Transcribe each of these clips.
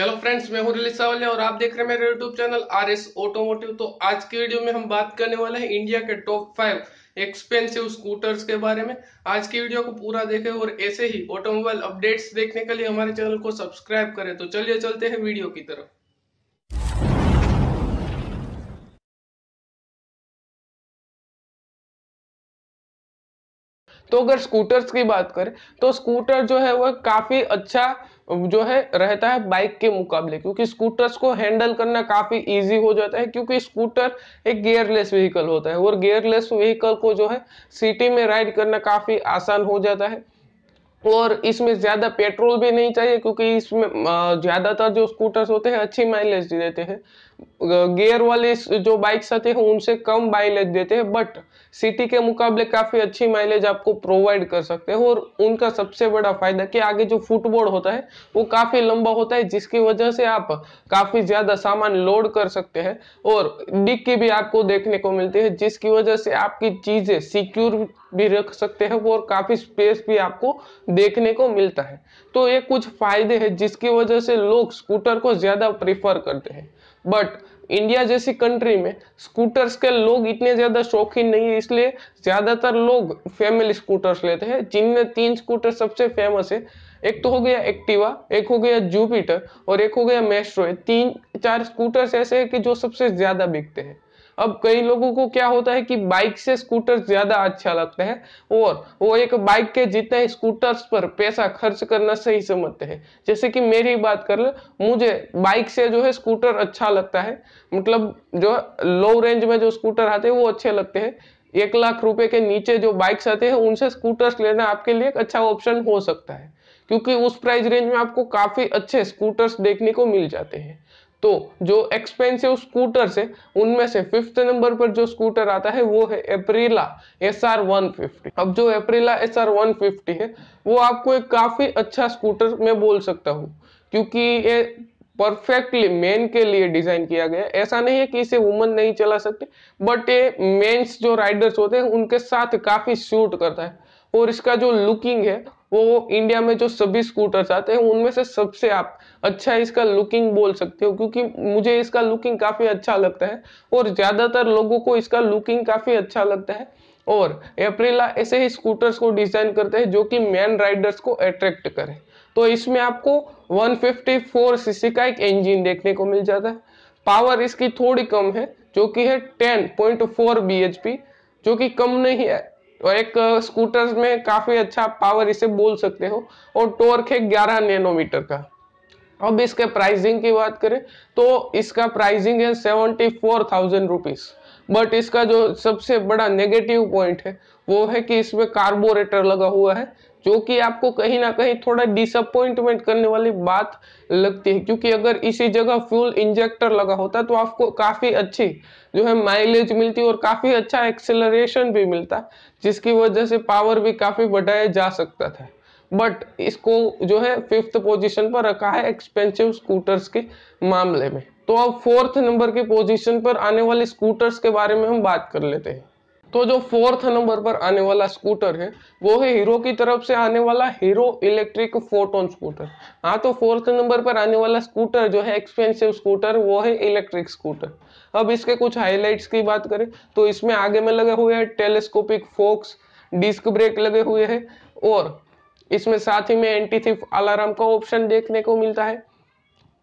hello friends मैं हूं release सावल और आप देख रहे हैं मेरे YouTube channel R S automotive तो आज के वीडियो में हम बात करने वाले हैं इंडिया के टॉप फाइव एक्सपेंसिव स्कूटर्स के बारे में आज की वीडियो को पूरा देखें और ऐसे ही ऑटोमोबाइल अपडेट्स देखने के लिए हमारे चैनल को सब्सक्राइब करें तो चलिए चलते हैं वीडियो की तरफ तो अगर स्कूटर्स की बात करें तो स्कूटर जो है वह काफ़ी अच्छा जो है रहता है बाइक के मुकाबले क्योंकि स्कूटर्स को हैंडल करना काफ़ी इजी हो जाता है क्योंकि स्कूटर एक गियरलेस व्हीकल होता है और गियरलेस व्हीकल को जो है सिटी में राइड करना काफ़ी आसान हो जाता है और इसमें ज़्यादा पेट्रोल भी नहीं चाहिए क्योंकि इसमें ज़्यादातर जो स्कूटर्स होते हैं अच्छी माइलेज देते हैं गियर वाले जो बाइक्स आते हैं उनसे कम माइलेज देते हैं बट सिटी के मुकाबले काफ़ी अच्छी माइलेज आपको प्रोवाइड कर सकते हैं और उनका सबसे बड़ा फायदा कि आगे जो फुटबोर्ड होता है वो काफ़ी लंबा होता है जिसकी वजह से आप काफ़ी ज़्यादा सामान लोड कर सकते हैं और डिक्की भी आपको देखने को मिलती है जिसकी वजह से आपकी चीज़ें सिक्योर भी रख सकते हैं और काफ़ी स्पेस भी आपको देखने को मिलता है तो ये कुछ फ़ायदे हैं जिसकी वजह से लोग स्कूटर को ज़्यादा प्रिफर करते हैं बट इंडिया जैसी कंट्री में स्कूटर्स के लोग इतने ज़्यादा शौकीन नहीं है इसलिए ज़्यादातर लोग फैमिली स्कूटर्स लेते हैं जिनमें तीन स्कूटर सबसे फेमस है एक तो हो गया एक्टिवा एक हो गया जुपिटर और एक हो गया मेस्ट्रो तीन चार स्कूटर्स ऐसे हैं कि जो सबसे ज़्यादा बिकते हैं अब कई लोगों को क्या होता है कि बाइक से स्कूटर ज्यादा अच्छा लगता है और वो एक बाइक के जितने स्कूटर्स पर पैसा खर्च करना सही समझते हैं जैसे कि मेरी बात कर लो मुझे बाइक से जो है स्कूटर अच्छा लगता है मतलब जो लो रेंज में जो स्कूटर आते हैं वो अच्छे लगते हैं एक लाख रुपए के नीचे जो बाइक्स आते हैं उनसे स्कूटर्स लेना आपके लिए एक अच्छा ऑप्शन हो सकता है क्योंकि उस प्राइस रेंज में आपको काफी अच्छे स्कूटर्स देखने को मिल जाते हैं तो जो एक्सपेंसिव स्कूटर है उनमें से फिफ्थ नंबर पर जो स्कूटर आता है वो है Aprilia S R one fifty अब जो Aprilia S R one fifty है वो आपको एक काफ़ी अच्छा स्कूटर मैं बोल सकता हूँ क्योंकि ये परफेक्टली मेन के लिए डिजाइन किया गया ऐसा नहीं है कि इसे वुमन नहीं चला सकते बट ये मेन्स जो राइडर्स होते हैं उनके साथ काफ़ी शूट करता है और इसका जो लुकिंग है वो इंडिया में जो सभी स्कूटर्स आते हैं उनमें से सबसे आप अच्छा इसका लुकिंग बोल सकते हो क्योंकि मुझे इसका लुकिंग काफ़ी अच्छा लगता है और ज़्यादातर लोगों को इसका लुकिंग काफ़ी अच्छा लगता है और अप्रिला ऐसे ही स्कूटर्स को डिज़ाइन करते हैं जो कि मैन राइडर्स को अट्रैक्ट करें तो इसमें आपको 154 सीसी का एक इंजन देखने को मिल जाता है पावर इसकी थोड़ी कम है जो कि है 10.4 bhp जो कि कम नहीं है और एक स्कूटर में काफ़ी अच्छा पावर इसे बोल सकते हो और टोर्क है ग्यारह नैनोमीटर का अब इसके प्राइसिंग की बात करें तो इसका प्राइसिंग है seventy four thousand rupees but इसका जो सबसे बड़ा नेगेटिव पॉइंट है वो है कि इसमें कार्बोरेटर लगा हुआ है जो कि आपको कहीं ना कहीं थोड़ा डिसअपॉइंटमेंट करने वाली बात लगती है क्योंकि अगर इसी जगह फ्यूल इंजेक्टर लगा होता तो आपको काफ़ी अच्छी जो है माइलेज मिलती और काफ़ी अच्छा एक्सेलरेशन भी मिलता जिसकी वजह से पावर भी काफ़ी बढ़ाया जा सकता था बट इसको जो है फिफ्थ पोजीशन पर रखा है एक्सपेंसिव स्कूटर्स के मामले में तो अब फोर्थ नंबर की पोजीशन पर आने वाले स्कूटर्स के बारे में हम बात कर लेते हैं तो जो फोर्थ नंबर पर आने वाला स्कूटर है वो है हीरो की तरफ से आने वाला हीरो इलेक्ट्रिक फोटोन स्कूटर हाँ तो फोर्थ नंबर पर आने वाला स्कूटर जो है एक्सपेंसिव स्कूटर वो है इलेक्ट्रिक स्कूटर अब इसके कुछ हाइलाइट्स की बात करें तो इसमें आगे में लगे हुए हैं टेलीस्कोपिक फोक्स डिस्क ब्रेक लगे हुए हैं और इसमें साथ ही में एंटी अलार्म का ऑप्शन देखने को मिलता है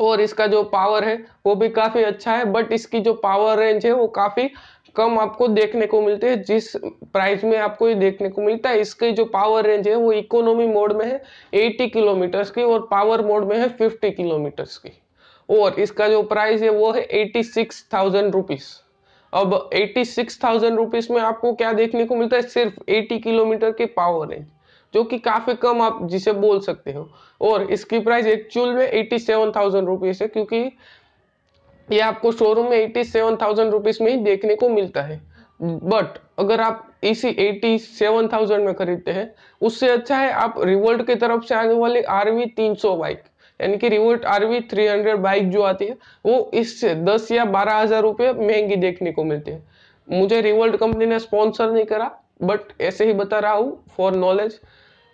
और इसका जो पावर है वो भी काफ़ी अच्छा है बट इसकी जो पावर रेंज है वो काफ़ी कम आपको देखने को मिलते हैं जिस प्राइस में आपको ये देखने को मिलता है इसकी जो पावर रेंज है वो इकोनॉमी मोड में है 80 किलोमीटर्स की और पावर मोड में है 50 किलोमीटर्स की और इसका जो प्राइस है वो है एटी सिक्स थाउजेंड रुपीज़ अब एटी सिक्स थाउजेंड रुपीज़ में आपको क्या देखने को मिलता है सिर्फ एटी किलोमीटर की पावर रेंज जो कि काफी कम आप जिसे बोल सकते हो और इसकी प्राइस एक्चुअल में एटी सेवन थाउजेंड रुपीज है क्योंकि ये आपको शोरूम में एटी सेवन थाउजेंड रुपीज में ही देखने को मिलता है बट अगर आप इसी एटी सेवन थाउजेंड में खरीदते हैं उससे अच्छा है आप रिवोल्ट की तरफ से आने वाली आरवी तीन सौ बाइक यानी कि Revolt RV three hundred bike जो आती है वो इससे दस या बारह हजार रुपये महंगी देखने को मिलती है मुझे रिवोल्ट कंपनी ने स्पॉन्सर नहीं करा बट ऐसे ही बता रहा हूँ फॉर नॉलेज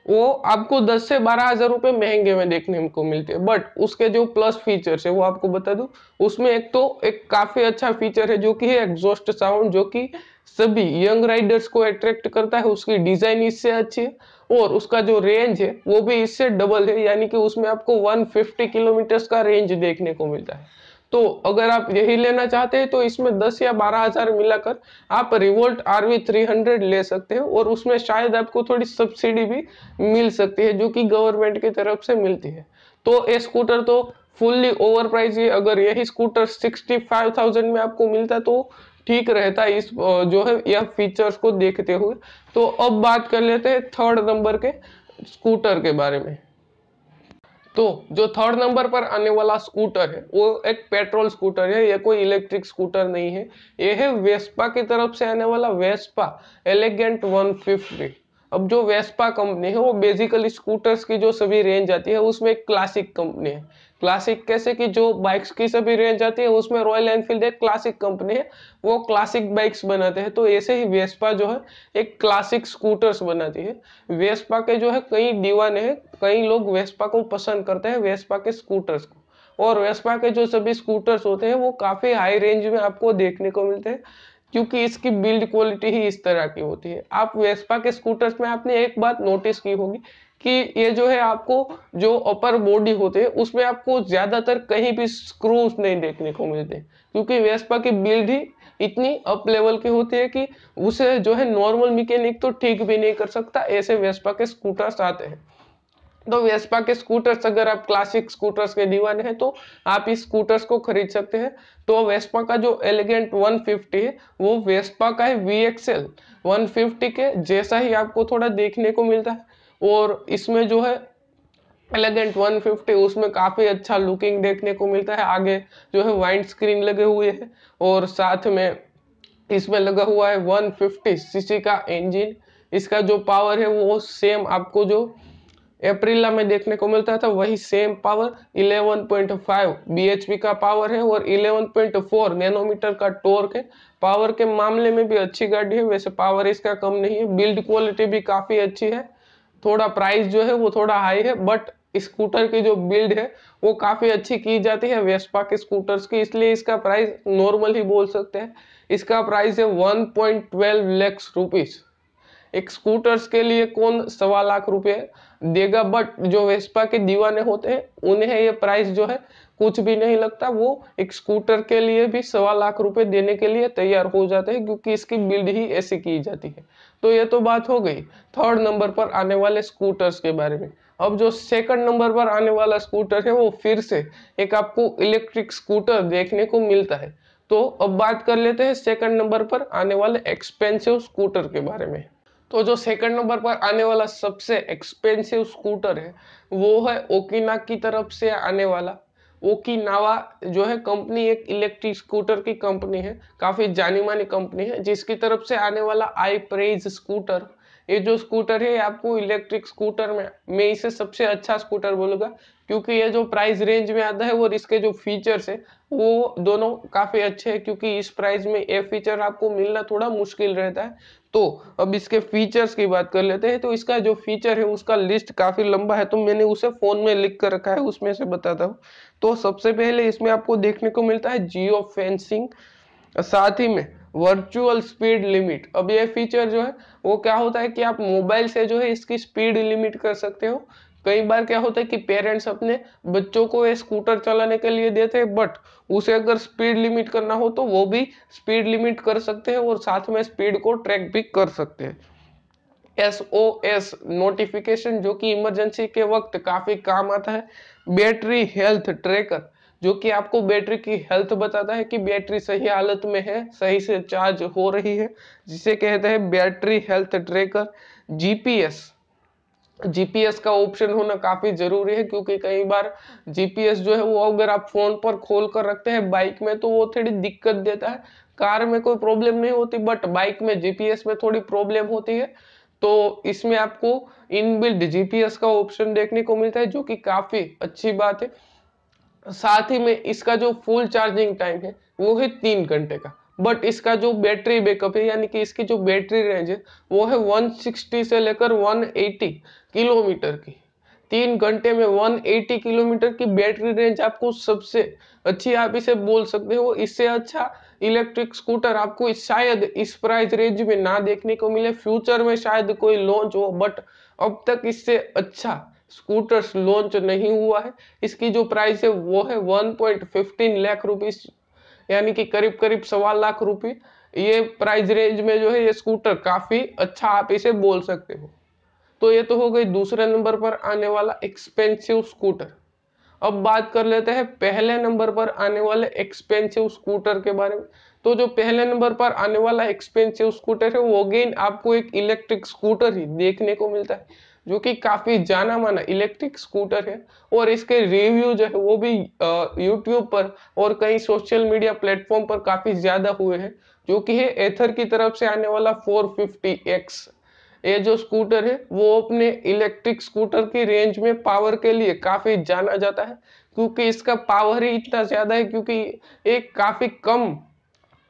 वो आपको 10 से बारह हजार रुपए महंगे में देखने को मिलते हैं बट उसके जो प्लस फीचर्स है वो आपको बता दू उसमें एक तो एक काफ़ी अच्छा फीचर है जो कि है एग्जॉस्ट साउंड जो कि सभी यंग राइडर्स को अट्रैक्ट करता है उसकी डिज़ाइन इससे अच्छी है और उसका जो रेंज है वो भी इससे डबल है यानी कि उसमें आपको 150 किलोमीटर का रेंज देखने को मिलता है तो अगर आप यही लेना चाहते हैं तो इसमें दस या बारह हजार मिलाकर आप रिवोल्ट आरवी थ्री हंड्रेड ले सकते हैं और उसमें शायद आपको थोड़ी सब्सिडी भी मिल सकती है जो कि गवर्नमेंट की तरफ से मिलती है तो ये स्कूटर तो फुल्ली ओवर प्राइज है अगर यही स्कूटर सिक्सटी फाइव थाउजेंड में आपको मिलता तो ठीक रहता है इस जो है यह फीचर्स को देखते हुए तो अब बात कर लेते हैं थर्ड नंबर के स्कूटर के बारे में तो जो थर्ड नंबर पर आने वाला स्कूटर है वो एक पेट्रोल स्कूटर है ये कोई इलेक्ट्रिक स्कूटर नहीं है ये है वेस्पा की तरफ से आने वाला वेस्पा एलिगेंट 150 अब जो वेस्पा कंपनी है वो बेसिकली स्कूटर्स की जो सभी रेंज आती है उसमें एक क्लासिक कंपनी है क्लासिक कैसे कि जो बाइक्स की सभी रेंज आती है उसमें रॉयल एनफील्ड एक क्लासिक कंपनी है वो क्लासिक बाइक्स बनाते हैं तो ऐसे ही वेस्पा जो है एक क्लासिक स्कूटर्स बनाती है वेस्पा के जो है कई दीवाने हैं कई लोग वेस्पा को पसंद करते हैं वेस्पा के स्कूटर्स को और वेस्पा के जो सभी स्कूटर्स होते हैं वो काफ़ी हाई रेंज में आपको देखने को मिलते हैं क्योंकि इसकी बिल्ड क्वालिटी ही इस तरह की होती है आप वेस्पा के स्कूटर्स में आपने एक बात नोटिस की होगी कि ये जो है आपको जो अपर बॉडी होते हैं उसमें आपको ज़्यादातर कहीं भी स्क्रूज नहीं देखने को मिलते क्योंकि वेस्पा की बिल्ड ही इतनी अप लेवल की होती है कि उसे जो है नॉर्मल मिकेनिक तो ठीक भी नहीं कर सकता ऐसे वेस्पा के स्कूटर्स आते हैं तो वेस्पा के स्कूटर्स अगर आप क्लासिक स्कूटर्स के दीवाने हैं तो आप इस स्कूटर्स को खरीद सकते हैं तो वेस्पा का जो एलिगेंट 150 है वो वेस्पा का है वी एक्सएल 150 के जैसा ही आपको थोड़ा देखने को मिलता है और इसमें जो है एलिगेंट 150 उसमें काफ़ी अच्छा लुकिंग देखने को मिलता है आगे जो है वाइट स्क्रीन लगे हुए हैं और साथ में इसमें लगा हुआ है 150 सीसी का इंजन इसका जो पावर है वो सेम आपको जो अप्रिला में देखने को मिलता था वही सेम पावर 11.5 bhp का पावर है और 11.4 नैनोमीटर का टोर्क है पावर के मामले में भी अच्छी गाड़ी है वैसे पावर इसका कम नहीं है बिल्ड क्वालिटी भी काफ़ी अच्छी है थोड़ा प्राइस जो है वो थोड़ा हाई है बट स्कूटर की जो बिल्ड है वो काफ़ी अच्छी की जाती है वेस्पा के स्कूटर्स की इसलिए इसका प्राइस नॉर्मल ही बोल सकते हैं इसका प्राइस है one point twelve lakhs rupees एक स्कूटर्स के लिए कौन सवा लाख रुपए देगा बट जो वेस्पा के दीवाने होते हैं उन्हें ये प्राइस जो है कुछ भी नहीं लगता वो एक स्कूटर के लिए भी सवा लाख रुपए देने के लिए तैयार हो जाते हैं क्योंकि इसकी बिल्ड ही ऐसी की जाती है तो ये तो बात हो गई थर्ड नंबर पर आने वाले स्कूटर्स के बारे में अब जो सेकंड नंबर पर आने वाला स्कूटर है वो फिर से एक आपको इलेक्ट्रिक स्कूटर देखने को मिलता है तो अब बात कर लेते हैं सेकंड नंबर पर आने वाले एक्सपेंसिव स्कूटर के बारे में तो जो सेकंड नंबर पर आने वाला सबसे एक्सपेंसिव स्कूटर है वो है ओकिना की तरफ से आने वाला ओकिनावा जो है कंपनी एक इलेक्ट्रिक स्कूटर की कंपनी है काफ़ी जानी मानी कंपनी है जिसकी तरफ से आने वाला आई प्रेज स्कूटर ये जो स्कूटर है आपको इलेक्ट्रिक स्कूटर में मैं इसे सबसे अच्छा स्कूटर बोलूंगा क्योंकि ये जो प्राइस रेंज में आता है और इसके जो फीचर्स है वो दोनों काफ़ी अच्छे हैं क्योंकि इस प्राइस में ये फीचर आपको मिलना थोड़ा मुश्किल रहता है तो अब इसके फीचर्स की बात कर लेते हैं तो इसका जो फीचर है उसका लिस्ट काफ़ी लंबा है तो मैंने उसे फ़ोन में लिख कर रखा है उसमें से बताता हूँ तो सबसे पहले इसमें आपको देखने को मिलता है जियो फेंसिंग साथ ही में वर्चुअल स्पीड लिमिट अब ये फीचर जो है वो क्या होता है कि आप मोबाइल से जो है इसकी स्पीड लिमिट कर सकते हो कई बार क्या होता है कि पेरेंट्स अपने बच्चों को ये स्कूटर चलाने के लिए देते हैं बट उसे अगर स्पीड लिमिट करना हो तो वो भी स्पीड लिमिट कर सकते हैं और साथ में स्पीड को ट्रैक भी कर सकते हैं एस ओ एस नोटिफिकेशन जो कि इमरजेंसी के वक्त काफी काम आता है बैटरी हेल्थ ट्रैकर जो कि आपको बैटरी की हेल्थ बताता है कि बैटरी सही हालत में है सही से चार्ज हो रही है जिसे कहते हैं battery health tracker GPS GPS का ऑप्शन होना काफ़ी ज़रूरी है क्योंकि कई बार जीपीएस जो है वो अगर आप फ़ोन पर खोल कर रखते हैं बाइक में तो वो थोड़ी दिक्कत देता है कार में कोई प्रॉब्लम नहीं होती बट बाइक में जीपीएस में थोड़ी प्रॉब्लम होती है तो इसमें आपको इनबिल्ड जीपीएस का ऑप्शन देखने को मिलता है जो कि काफ़ी अच्छी बात है साथ ही में इसका जो फुल चार्जिंग टाइम है वो है तीन घंटे का बट इसका जो बैटरी बैकअप है यानी कि इसकी जो बैटरी रेंज है वो है 160 से लेकर 180 किलोमीटर की तीन घंटे में 180 किलोमीटर की बैटरी रेंज आपको सबसे अच्छी आप इसे बोल सकते हो इससे अच्छा इलेक्ट्रिक स्कूटर आपको शायद इस प्राइस रेंज में ना देखने को मिले फ्यूचर में शायद कोई लॉन्च हो बट अब तक इससे अच्छा स्कूटर्स लॉन्च नहीं हुआ है इसकी जो प्राइस है वो है 1.15 लाख रुपीस यानी कि करीब करीब सवा लाख रुपए ये प्राइस रेंज में जो है ये स्कूटर काफ़ी अच्छा आप इसे बोल सकते हो तो ये तो हो गई दूसरे नंबर पर आने वाला एक्सपेंसिव स्कूटर अब बात कर लेते हैं पहले नंबर पर आने वाले एक्सपेंसिव स्कूटर के बारे में तो जो पहले नंबर पर आने वाला एक्सपेंसिव स्कूटर है वो अगेन आपको एक इलेक्ट्रिक स्कूटर ही देखने को मिलता है जो कि काफ़ी जाना माना इलेक्ट्रिक स्कूटर है और इसके रिव्यू जो है वो भी यूट्यूब पर और कई सोशल मीडिया प्लेटफॉर्म पर काफ़ी ज़्यादा हुए हैं जो कि है एथर की तरफ से आने वाला 450x ये जो स्कूटर है वो अपने इलेक्ट्रिक स्कूटर की रेंज में पावर के लिए काफ़ी जाना जाता है क्योंकि इसका पावर ही इतना ज़्यादा है क्योंकि एक काफ़ी कम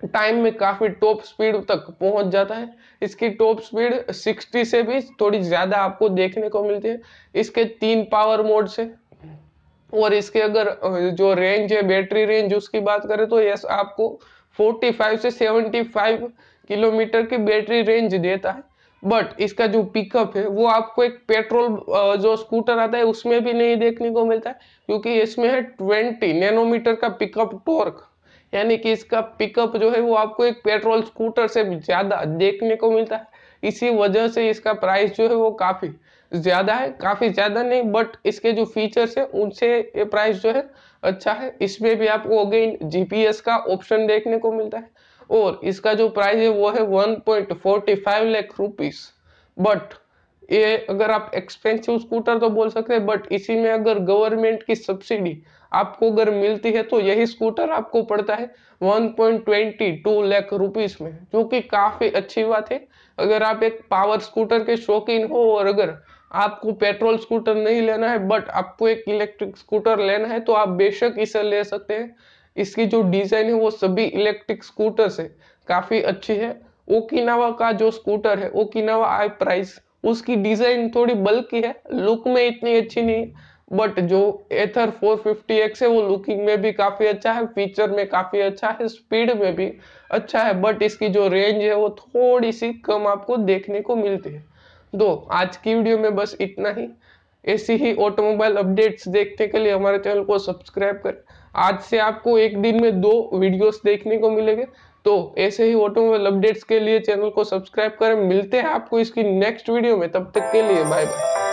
टाइम में काफ़ी टॉप स्पीड तक पहुंच जाता है इसकी टॉप स्पीड 60 से भी थोड़ी ज़्यादा आपको देखने को मिलती है इसके तीन पावर मोड से और इसके अगर जो रेंज है बैटरी रेंज उसकी बात करें तो यस आपको 45 से 75 किलोमीटर की बैटरी रेंज देता है बट इसका जो पिकअप है वो आपको एक पेट्रोल जो स्कूटर आता है उसमें भी नहीं देखने को मिलता है क्योंकि इसमें है 20 नैनोमीटर का पिकअप टॉर्क यानी कि इसका पिकअप जो है वो आपको एक पेट्रोल स्कूटर से ज़्यादा देखने को मिलता है इसी वजह से इसका प्राइस जो है वो काफ़ी ज़्यादा है काफ़ी ज़्यादा नहीं बट इसके जो फीचर्स हैं उनसे ये प्राइस जो है अच्छा है इसमें भी आपको अगेन जीपीएस का ऑप्शन देखने को मिलता है और इसका जो प्राइस है वो है फाइव लाख रुपीस बट ये अगर आप एक्सपेंसिव स्कूटर तो बोल सकते हैं बट इसी में अगर गवर्नमेंट की सब्सिडी आपको अगर मिलती है तो यही स्कूटर आपको पड़ता है 1.22 लाख रुपीस में जो कि काफ़ी अच्छी बात है अगर आप एक पावर स्कूटर के शौकीन हो और अगर आपको पेट्रोल स्कूटर नहीं लेना है बट आपको एक इलेक्ट्रिक स्कूटर लेना है तो आप बेशक इसे ले सकते हैं इसकी जो डिज़ाइन है वो सभी इलेक्ट्रिक स्कूटर से काफ़ी अच्छी है ओकिनावा का जो स्कूटर है ओकिनावा आई प्राइस उसकी डिज़ाइन थोड़ी बल्कि है लुक में इतनी अच्छी नहीं है बट जो एथर 450x है वो लुकिंग में भी काफ़ी अच्छा है फीचर में काफ़ी अच्छा है स्पीड में भी अच्छा है बट इसकी जो रेंज है वो थोड़ी सी कम आपको देखने को मिलती है तो आज की वीडियो में बस इतना ही ऐसी ही ऑटोमोबाइल अपडेट्स देखने के लिए हमारे चैनल को सब्सक्राइब करें आज से आपको एक दिन में दो वीडियोस देखने को मिलेंगे तो ऐसे ही ऑटोमोबाइल अपडेट्स के लिए चैनल को सब्सक्राइब करें मिलते हैं आपको इसकी नेक्स्ट वीडियो में तब तक के लिए बाय बाय